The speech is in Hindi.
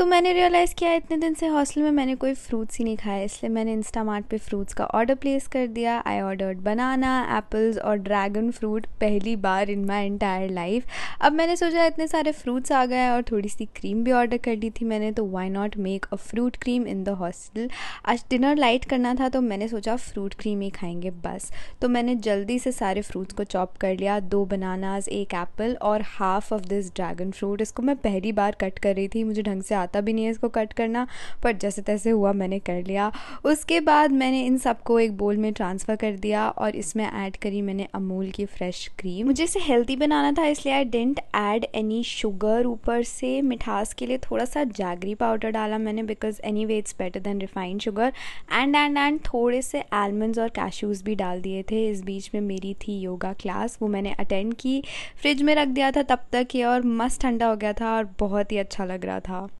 तो मैंने रियलाइज़ किया इतने दिन से हॉस्टल में मैंने कोई फ्रूट्स ही नहीं खाया इसलिए मैंने इंस्टामार्ट पे फ्रूट्स का ऑर्डर प्लेस कर दिया आई ऑर्डर्ड बनाना एप्पल्स और ड्रैगन फ्रूट पहली बार इन माई एंटायर लाइफ अब मैंने सोचा इतने सारे फ्रूट्स आ गए और थोड़ी सी क्रीम भी ऑर्डर कर दी थी मैंने तो why not make a fruit cream in the hostel आज डिनर लाइट करना था तो मैंने सोचा फ्रूट क्रीम ही खाएंगे बस तो मैंने जल्दी से सारे फ्रूट्स को चॉप कर लिया दो बनानाज एक एप्पल और half of this dragon fruit इसको मैं पहली बार कट कर रही थी मुझे ढंग से आता आता भी नहीं है इसको कट करना पर जैसे तैसे हुआ मैंने कर लिया उसके बाद मैंने इन सबको एक बोल में ट्रांसफ़र कर दिया और इसमें ऐड करी मैंने अमूल की फ्रेश क्रीम मुझे इसे हेल्दी बनाना था इसलिए I didn't add any sugar ऊपर से मिठास के लिए थोड़ा सा जागरी पाउडर डाला मैंने because anyway it's better than refined sugar and and and थोड़े से आलमंड्स और कैशूज़ भी डाल दिए थे इस बीच में मेरी थी योगा क्लास वो मैंने अटेंड की फ्रिज में रख दिया था तब तक ये और मस्त ठंडा हो गया था और बहुत ही अच्छा लग रहा था